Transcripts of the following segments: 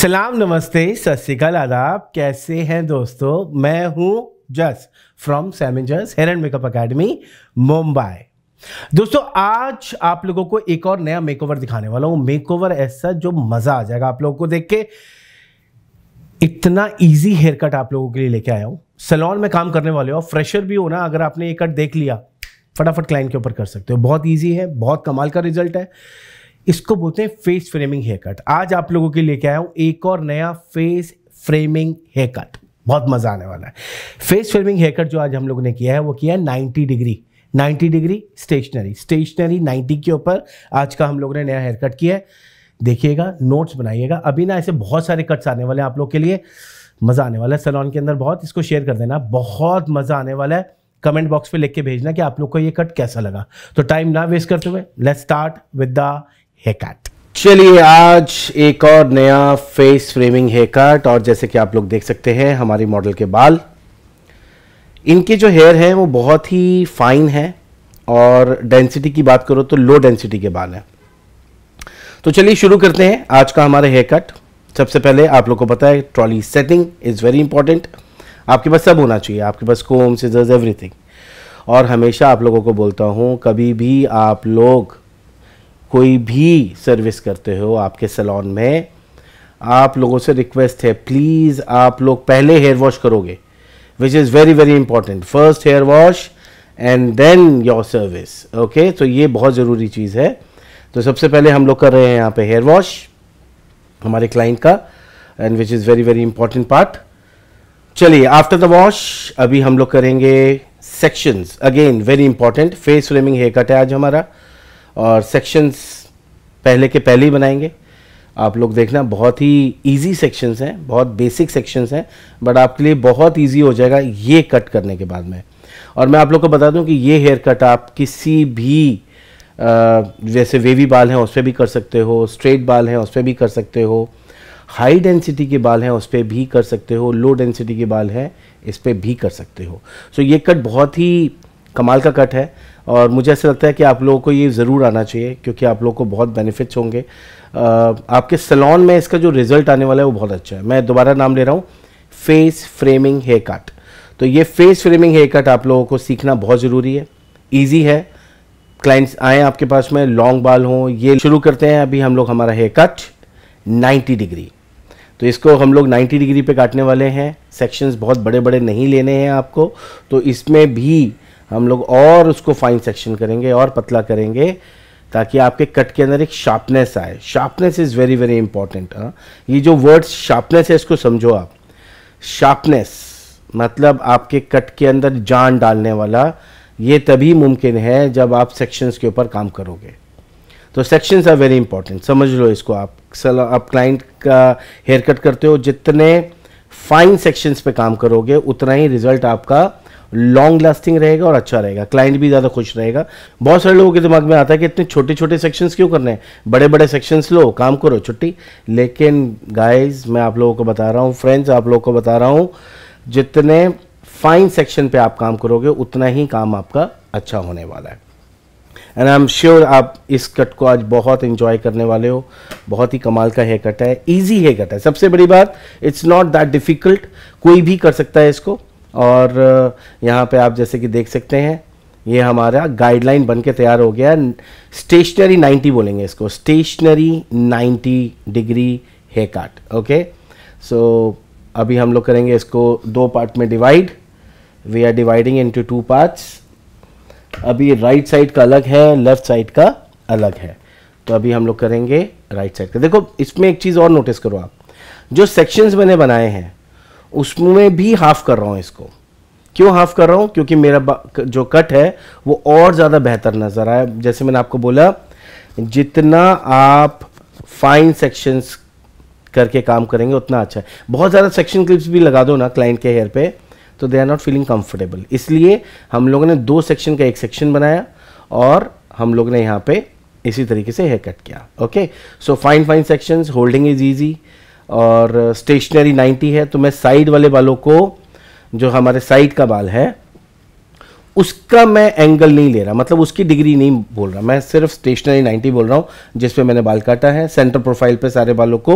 सलाम नमस्ते सत श्रीकाल आदाब कैसे हैं दोस्तों मैं हूं जस फ्रॉम सैमेंजर्स एंड मेकअप एकेडमी मुंबई दोस्तों आज आप लोगों को एक और नया मेकओवर दिखाने वाला हूं मेकओवर ऐसा जो मज़ा आ जाएगा आप लोगों को देख के इतना इजी हेयर कट आप लोगों के लिए लेके आया हूं सलोन में काम करने वाले हो फ्रेशर भी हो ना अगर आपने ये कट देख लिया फटाफट क्लाइंट के ऊपर कर सकते हो बहुत ईजी है बहुत कमाल का रिजल्ट है इसको बोलते हैं फेस फ्रेमिंग हेयर कट आज आप लोगों के लिए आया हूँ एक और नया फेस फ्रेमिंग हेयर कट बहुत मज़ा आने वाला है फेस फ्रेमिंग हेयर कट जो आज हम लोगों ने किया है वो किया है ninety degree 90 degree stationary stationary 90 के ऊपर आज का हम लोग ने नया हेयर कट किया है देखिएगा नोट्स बनाइएगा अभी ना ऐसे बहुत सारे कट्स आने वाले हैं आप लोग के लिए मज़ा आने वाला है सलोन के अंदर बहुत इसको शेयर कर देना बहुत मज़ा आने वाला है कमेंट बॉक्स पे लिख के भेजना कि आप लोग को ये कट कैसा लगा तो टाइम ना वेस्ट करते हुए let's start with the haircut चलिए आज एक और नया फेस फ्रेमिंग हेयर कट और जैसे कि आप लोग देख सकते हैं हमारी मॉडल के बाल इनके जो हेयर हैं वो बहुत ही फाइन है और डेंसिटी की बात करो तो लो डेंसिटी के बाल हैं तो चलिए शुरू करते हैं आज का हमारा हेयर कट सबसे पहले आप लोग को पता है trolley setting is very important आपके पास सब होना चाहिए आपके पास कोम सिजर्स एवरीथिंग और हमेशा आप लोगों को बोलता हूँ कभी भी आप लोग कोई भी सर्विस करते हो आपके सैलॉन में आप लोगों से रिक्वेस्ट है प्लीज़ आप लोग पहले हेयर वॉश करोगे which is very very important first hair wash and then your service okay तो ये बहुत ज़रूरी चीज़ है तो सबसे पहले हम लोग कर रहे हैं यहाँ पे हेयर वॉश हमारे क्लाइंट का and which is very very important part चलिए आफ्टर द वॉश अभी हम लोग करेंगे sections again very important face framing hair cut है आज हमारा और सेक्शंस पहले के पहले ही बनाएंगे आप लोग देखना बहुत ही इजी सेक्शंस हैं बहुत बेसिक सेक्शंस हैं बट आपके लिए बहुत इजी हो जाएगा ये कट करने के बाद में और मैं आप लोग को बता दूं कि ये हेयर कट आप किसी भी आ, जैसे वेवी बाल हैं उस पर भी कर सकते हो स्ट्रेट बाल हैं उस पर भी कर सकते हो हाई डेंसिटी के बाल हैं उस पर भी कर सकते हो लो डेंसिटी के बाल हैं इस पर भी कर सकते हो सो so, ये कट बहुत ही कमाल का कट है और मुझे ऐसा लगता है कि आप लोगों को ये ज़रूर आना चाहिए क्योंकि आप लोगों को बहुत बेनिफिट्स होंगे आपके सलोन में इसका जो रिज़ल्ट आने वाला है वो बहुत अच्छा है मैं दोबारा नाम ले रहा हूँ फेस फ्रेमिंग हेयर कट तो ये फेस फ्रेमिंग हेयर कट आप लोगों को सीखना बहुत ज़रूरी है ईजी है क्लाइंट्स आए आपके पास में लॉन्ग बाल हों ये शुरू करते हैं अभी हम लोग हमारा हेयर कट 90 डिग्री तो इसको हम लोग 90 डिग्री पे काटने वाले हैं सेक्शंस बहुत बड़े बड़े नहीं लेने हैं आपको तो इसमें भी हम लोग और उसको फाइन सेक्शन करेंगे और पतला करेंगे ताकि आपके कट के अंदर एक शार्पनेस आए sharpness is very very important हाँ ये जो वर्ड्स शार्पनेस है इसको समझो आप शार्पनेस मतलब आपके कट के अंदर जान डालने वाला ये तभी मुमकिन है जब आप सेक्शंस के ऊपर काम करोगे तो सेक्शंस आर वेरी इंपॉर्टेंट समझ लो इसको आप आप क्लाइंट का हेयर कट करते हो जितने फाइन सेक्शंस पे काम करोगे उतना ही रिजल्ट आपका लॉन्ग लास्टिंग रहेगा और अच्छा रहेगा क्लाइंट भी ज़्यादा खुश रहेगा बहुत सारे लोगों के दिमाग में आता है कि इतने छोटे छोटे सेक्शंस क्यों करने हैं बड़े बड़े सेक्शंस लो काम करो छुट्टी लेकिन गाइज मैं आप लोगों को बता रहा हूँ फ्रेंड्स आप लोगों को बता रहा हूँ जितने फाइन सेक्शन पर आप काम करोगे उतना ही काम आपका अच्छा होने वाला है एंड आई एम श्योर आप इस कट को आज बहुत इंजॉय करने वाले हो बहुत ही कमाल का हेयर कट है ईजी हेयर कट है सबसे बड़ी बात इट्स नॉट दैट डिफिकल्ट कोई भी कर सकता है इसको और यहाँ पे आप जैसे कि देख सकते हैं ये हमारा गाइडलाइन बन के तैयार हो गया है स्टेशनरी 90 बोलेंगे इसको stationary 90 degree hair cut okay so अभी हम लोग करेंगे इसको दो पार्ट में divide we are dividing into two parts अभी राइट साइड का अलग है लेफ्ट साइड का अलग है तो अभी हम लोग करेंगे राइट साइड का देखो इसमें एक चीज़ और नोटिस करो आप जो सेक्शंस मैंने बनाए हैं उसमें भी हाफ कर रहा हूँ इसको क्यों हाफ कर रहा हूँ क्योंकि मेरा जो कट है वो और ज़्यादा बेहतर नज़र आया जैसे मैंने आपको बोला जितना आप फाइन सेक्शंस करके काम करेंगे उतना अच्छा है बहुत ज़्यादा सेक्शन क्लिप्स भी लगा दो ना क्लाइंट के हेयर पे तो they are not feeling comfortable इसलिए हम लोगों ने दो सेक्शन का एक सेक्शन बनाया और हम लोग ने यहाँ पे इसी तरीके से हेयर कट किया okay so fine fine sections holding is easy और स्टेशनरी 90 है तो मैं साइड वाले बालों को जो हमारे साइड का बाल है उसका मैं एंगल नहीं ले रहा मतलब उसकी डिग्री नहीं बोल रहा मैं सिर्फ स्टेशनरी 90 बोल रहा हूँ जिस पे मैंने बाल काटा है सेंटर प्रोफाइल पे सारे बालों को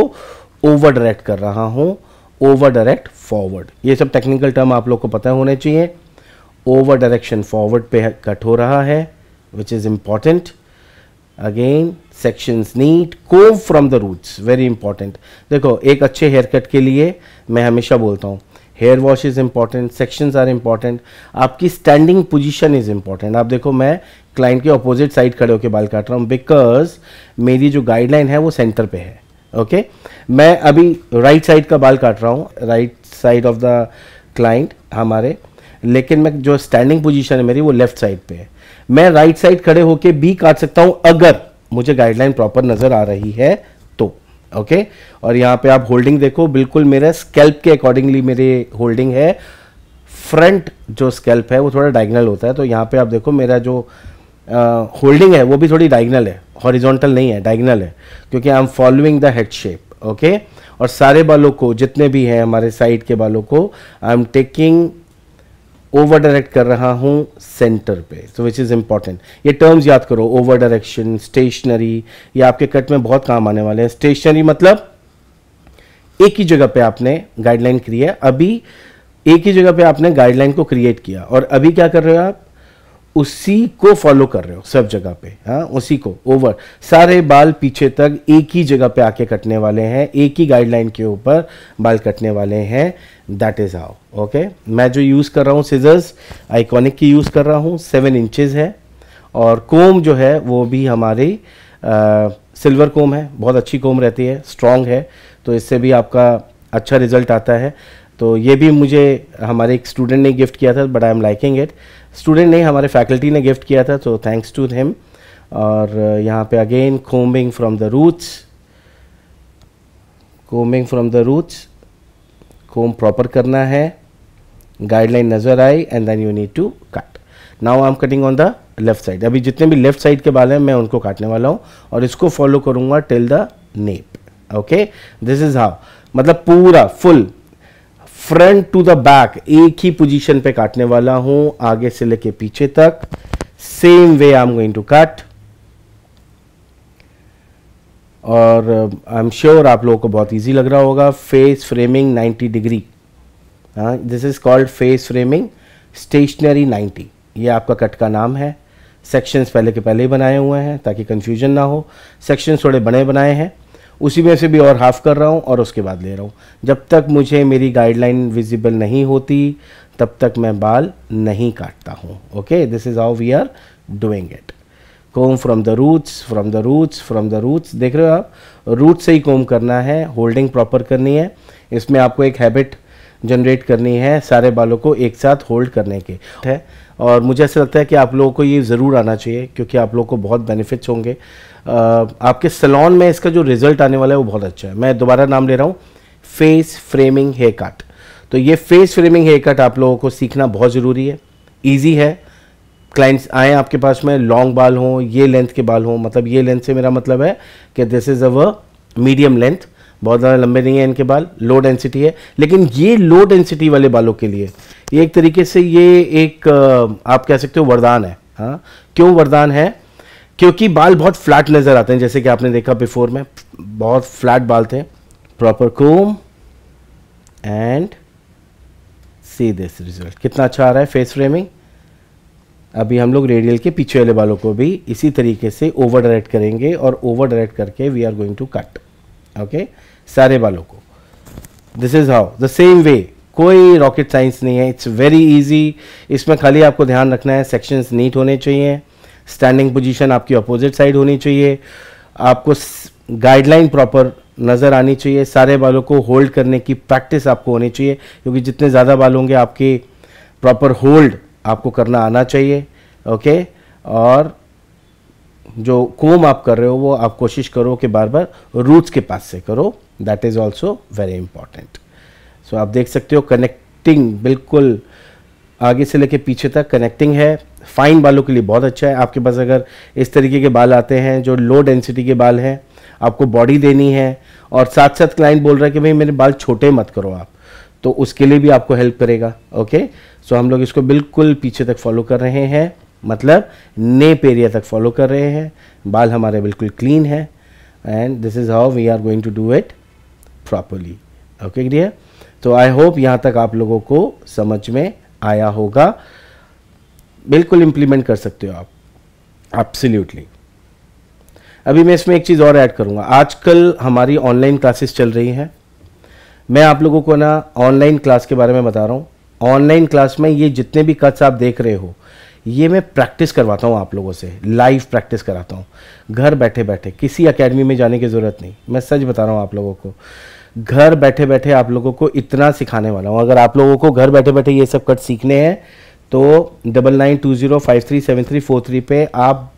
ओवर डायरेक्ट कर रहा हूँ ओवर डायरेक्ट फॉरवर्ड ये सब टेक्निकल टर्म आप लोग को पता होने चाहिए ओवर डायरेक्शन फॉरवर्ड पे कट हो रहा है which is important again sections neat कोव from the roots very important देखो एक अच्छे हेयर कट के लिए मैं हमेशा बोलता हूँ hair wash is important sections are important आपकी स्टैंडिंग पोजीशन इज़ इम्पॉर्टेंट आप देखो मैं क्लाइंट के ऑपोजिट साइड खड़े होकर बाल काट रहा हूँ बिकॉज मेरी जो गाइडलाइन है वो सेंटर पे है ओके okay? मैं अभी राइट right साइड का बाल काट रहा हूँ right side of the client हमारे लेकिन मैं जो स्टैंडिंग पोजीशन है मेरी वो लेफ्ट साइड पे है मैं राइट right साइड खड़े होके भी काट सकता हूँ अगर मुझे गाइडलाइन प्रॉपर नज़र आ रही है तो ओके okay? और यहाँ पे आप होल्डिंग देखो बिल्कुल मेरा स्केल्प के अकॉर्डिंगली मेरी होल्डिंग है फ्रंट जो स्केल्प है वो थोड़ा डायगनल होता है तो यहाँ पे आप देखो मेरा जो होल्डिंग है वो भी थोड़ी डायगनल है हॉरिजॉन्टल नहीं है डायगनल है क्योंकि I am following the head shape okay और सारे बालों को जितने भी हैं हमारे साइड के बालों को I am taking over direct कर रहा हूं सेंटर पे सो विच इज़ इंपॉर्टेंट ये टर्म्स याद करो ओवर डायरेक्शन स्टेशनरी ये आपके कट में बहुत काम आने वाले हैं स्टेशनरी मतलब एक ही जगह पे आपने गाइडलाइन क्रिया अभी एक ही जगह पे आपने गाइडलाइन को क्रिएट किया और अभी क्या कर रहे हो आप उसी को फॉलो कर रहे हो सब जगह पे हाँ उसी को ओवर सारे बाल पीछे तक एक ही जगह पे आके कटने वाले हैं एक ही गाइडलाइन के ऊपर बाल कटने वाले हैं दैट इज़ हाउ ओके मैं जो यूज़ कर रहा हूँ सीजर्स आइकॉनिक की यूज़ कर रहा हूँ सेवन इंचज़ है और कोम जो है वो भी हमारी सिल्वर कोम है बहुत अच्छी कोम रहती है स्ट्रांग है तो इससे भी आपका अच्छा रिजल्ट आता है तो ये भी मुझे हमारे एक स्टूडेंट ने गिफ्ट किया था but I am liking it student ने हमारे फैकल्टी ने गिफ्ट किया था तो थैंक्स टू हिम और यहाँ पे again combing from the roots combing from the roots comb proper करना है गाइडलाइन नज़र आई and then you need to cut now I am cutting on the left side अभी जितने भी लेफ्ट साइड के बाल हैं मैं उनको काटने वाला हूँ और इसको फॉलो करूँगा till the nape okay this is how मतलब पूरा full front to the back एक ही पोजीशन पे काटने वाला हूं आगे से लेके पीछे तक same way I am going to cut और आई एम श्योर आप लोगों को बहुत इजी लग रहा होगा फेस फ्रेमिंग 90 डिग्री हाँ this is called face framing stationary 90 ये आपका कट का नाम है सेक्शंस पहले के पहले ही बनाए हुए हैं ताकि कंफ्यूजन ना हो सेक्शंस थोड़े बने बनाए हैं उसी में से भी और हाफ़ कर रहा हूँ और उसके बाद ले रहा हूँ जब तक मुझे मेरी गाइडलाइन विजिबल नहीं होती तब तक मैं बाल नहीं काटता हूँ okay this is how we are doing it comb from the roots from the roots from the roots देख रहे हो आप रूट से ही कोम करना है होल्डिंग प्रॉपर करनी है इसमें आपको एक हैबिट जनरेट करनी है सारे बालों को एक साथ होल्ड करने के है और मुझे ऐसा लगता है कि आप लोगों को ये ज़रूर आना चाहिए क्योंकि आप लोगों को बहुत बेनिफिट्स होंगे आपके सलोन में इसका जो रिजल्ट आने वाला है वो बहुत अच्छा है मैं दोबारा नाम ले रहा हूँ फेस फ्रेमिंग हेयर कट तो ये फेस फ्रेमिंग हेयर कट आप लोगों को सीखना बहुत ज़रूरी है ईजी है क्लाइंट्स आए आपके पास में लॉन्ग बाल हों ये लेंथ के बाल हों मतलब ये लेंथ से मेरा मतलब है कि this is a medium length बहुत ज़्यादा लंबे नहीं है इनके बाल लो डेंसिटी है लेकिन ये लो डेंसिटी वाले बालों के लिए ये एक तरीके से ये एक आप कह सकते हो वरदान है हाँ क्यों वरदान है क्योंकि बाल बहुत फ्लैट नज़र आते हैं जैसे कि आपने देखा बिफोर में बहुत फ्लैट बाल थे प्रॉपर क्रोम एंड सी दिस रिजल्ट कितना अच्छा आ रहा है फेस फ्रेमिंग अभी हम लोग रेडियल के पीछे वाले बालों को भी इसी तरीके से ओवर डायरेक्ट करेंगे और ओवर डायरेक्ट करके we are going to cut okay सारे बालों को this is how the same way कोई रॉकेट साइंस नहीं है इट्स वेरी इजी इसमें खाली आपको ध्यान रखना है सेक्शंस नीट होने चाहिए स्टैंडिंग पोजीशन आपकी अपोजिट साइड होनी चाहिए आपको गाइडलाइन प्रॉपर नज़र आनी चाहिए सारे बालों को होल्ड करने की प्रैक्टिस आपको होनी चाहिए क्योंकि जितने ज़्यादा बाल होंगे आपके प्रॉपर होल्ड आपको करना आना चाहिए ओके और जो कोम आप कर रहे हो वो आप कोशिश करो कि बार बार रूट्स के पास से करो that is also very important so आप देख सकते हो कनेक्टिंग बिल्कुल आगे से लेके पीछे तक कनेक्टिंग है फाइन बालों के लिए बहुत अच्छा है आपके पास अगर इस तरीके के बाल आते हैं जो लो डेंसिटी के बाल हैं आपको बॉडी देनी है और साथ साथ क्लाइंट बोल रहा है कि भाई मेरे बाल छोटे मत करो आप तो उसके लिए भी आपको हेल्प करेगा ओके सो हम लोग इसको बिल्कुल पीछे तक फॉलो कर रहे हैं मतलब नेप एरिया तक फॉलो कर रहे हैं बाल हमारे बिल्कुल क्लीन है and this is how we are going to do it properly okay dear तो आई होप यहाँ तक आप लोगों को समझ में आया होगा बिल्कुल इंप्लीमेंट कर सकते हो आप एब्सोल्युटली अभी मैं इसमें एक चीज़ और ऐड करूँगा आजकल हमारी ऑनलाइन क्लासेस चल रही हैं मैं आप लोगों को ना ऑनलाइन क्लास के बारे में बता रहा हूँ ऑनलाइन क्लास में ये जितने भी कट्स आप देख रहे हो ये मैं प्रैक्टिस करवाता हूँ आप लोगों से लाइव प्रैक्टिस कराता हूँ घर बैठे बैठे किसी अकेडमी में जाने की ज़रूरत नहीं मैं सच बता रहा हूँ आप लोगों को घर बैठे बैठे आप लोगों को इतना सिखाने वाला हूँ अगर आप लोगों को घर बैठे बैठे ये सब कट सीखने हैं तो double nine two zero five three seven three four three पे आप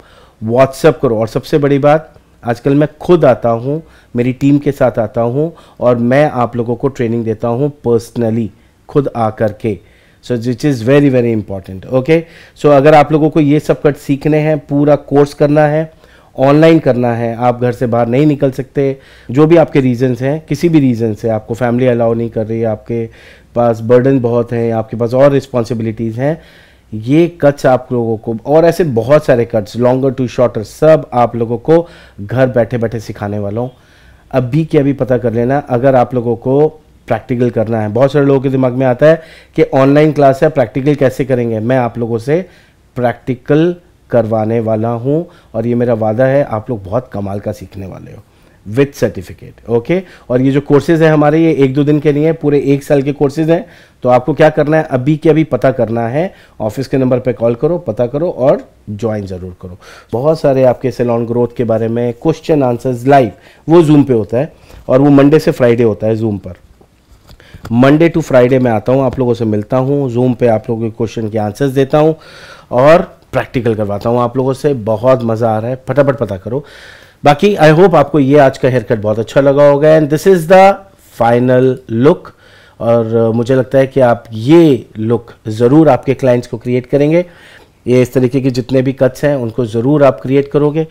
व्हाट्सअप करो और सबसे बड़ी बात आजकल मैं खुद आता हूँ मेरी टीम के साथ आता हूँ और मैं आप लोगों को ट्रेनिंग देता हूँ पर्सनली खुद आ कर के so which is very very important okay so अगर आप लोगों को ये सब कट सीखने हैं पूरा कोर्स करना है ऑनलाइन करना है आप घर से बाहर नहीं निकल सकते जो भी आपके रीजंस हैं किसी भी रीज़न से आपको फैमिली अलाउ नहीं कर रही आपके पास बर्डन बहुत हैं आपके पास और रिस्पॉन्सिबिलिटीज़ हैं ये कट्स आप लोगों को और ऐसे बहुत सारे कट्स लॉन्गर टू शॉर्टर सब आप लोगों को घर बैठे बैठे सिखाने वाला हूँ अभी के अभी पता कर लेना अगर आप लोगों को प्रैक्टिकल करना है बहुत सारे लोगों के दिमाग में आता है कि ऑनलाइन क्लास है प्रैक्टिकल कैसे करेंगे मैं आप लोगों से प्रैक्टिकल करवाने वाला हूँ और ये मेरा वादा है आप लोग बहुत कमाल का सीखने वाले हो विथ सर्टिफिकेट ओके और ये जो कोर्सेज है हमारे ये एक दो दिन के लिए पूरे एक साल के कोर्सेज हैं तो आपको क्या करना है अभी के अभी पता करना है ऑफिस के नंबर पे कॉल करो पता करो और ज्वाइन ज़रूर करो बहुत सारे आपके सेलॉन ग्रोथ के बारे में क्वेश्चन आंसर्स लाइव वो जूम पे होता है और वो मंडे से फ्राइडे होता है जूम पर मंडे टू फ्राइडे मैं आता हूँ आप लोगों से मिलता हूँ जूम पे आप लोगों के क्वेश्चन के आंसर्स देता हूँ और प्रैक्टिकल करवाता हूँ आप लोगों से बहुत मज़ा आ रहा है फटाफट पता करो बाकी आई होप आपको ये आज का हेयर कट बहुत अच्छा लगा होगा and this is the final look और uh, मुझे लगता है कि आप ये लुक ज़रूर आपके क्लाइंट्स को क्रिएट करेंगे ये इस तरीके के जितने भी कट्स हैं उनको ज़रूर आप क्रिएट करोगे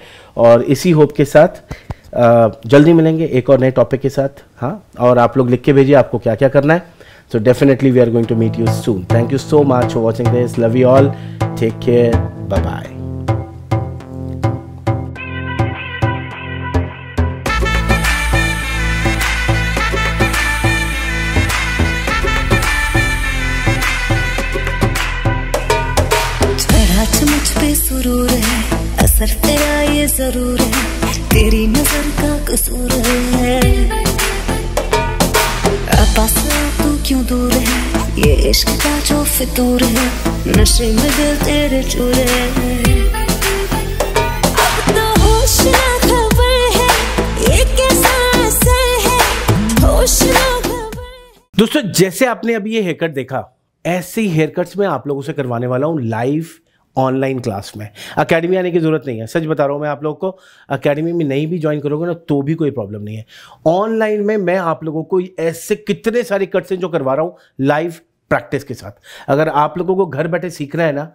और इसी होप के साथ uh, जल्दी मिलेंगे एक और नए टॉपिक के साथ हाँ और आप लोग लिख के भेजिए आपको क्या क्या करना है So definitely we are going to meet you soon. Thank you so much for watching this. Love you all. Take care. Bye bye. से दूर है नशे में दिल तेरे चूरे तो दोस्तों जैसे आपने अभी ये हेयर कट देखा ऐसे ही हेयर कट्स मैं आप लोगों से करवाने वाला हूँ लाइव ऑनलाइन क्लास में अकेडमी आने की ज़रूरत नहीं है सच बता रहा हूँ मैं आप लोगों को अकेडमी में नहीं भी ज्वाइन करोगे ना तो भी कोई प्रॉब्लम नहीं है ऑनलाइन में मैं आप लोगों को ऐसे कितने सारे कट्स हैं जो करवा रहा हूँ लाइव प्रैक्टिस के साथ अगर आप लोगों को घर बैठे सीखना है ना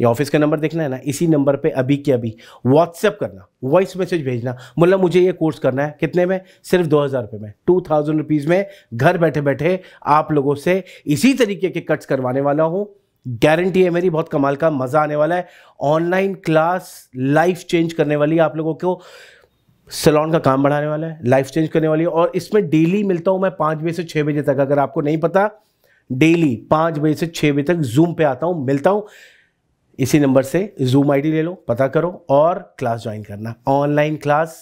या ऑफिस का नंबर देखना है ना इसी नंबर पे अभी के अभी व्हाट्सएप करना वॉइस मैसेज भेजना मतलब मुझे ये कोर्स करना है कितने में सिर्फ दो हज़ार रुपये में टू थाउजेंड रुपीज़ में घर बैठे बैठे आप लोगों से इसी तरीके के कट्स करवाने वाला हूँ गारंटी है मेरी बहुत कमाल का मज़ा आने वाला है ऑनलाइन क्लास लाइफ चेंज करने वाली आप लोगों को सैलॉन का काम बढ़ाने वाला है लाइफ चेंज करने वाली है और इसमें डेली मिलता हूँ मैं पाँच बजे से छः बजे तक अगर आपको नहीं पता डेली पाँच बजे से छः बजे तक जूम पे आता हूँ मिलता हूँ इसी नंबर से जूम आईडी ले लो पता करो और क्लास ज्वाइन करना online class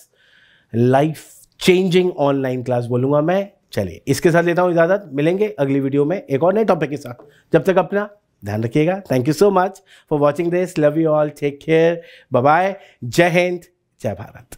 life changing online class बोलूंगा मैं चलिए इसके साथ लेता हूँ इजाज़त मिलेंगे अगली वीडियो में एक और नए टॉपिक के साथ जब तक अपना ध्यान रखिएगा thank you so much for watching this love you all take care bye जय हिंद जय भारत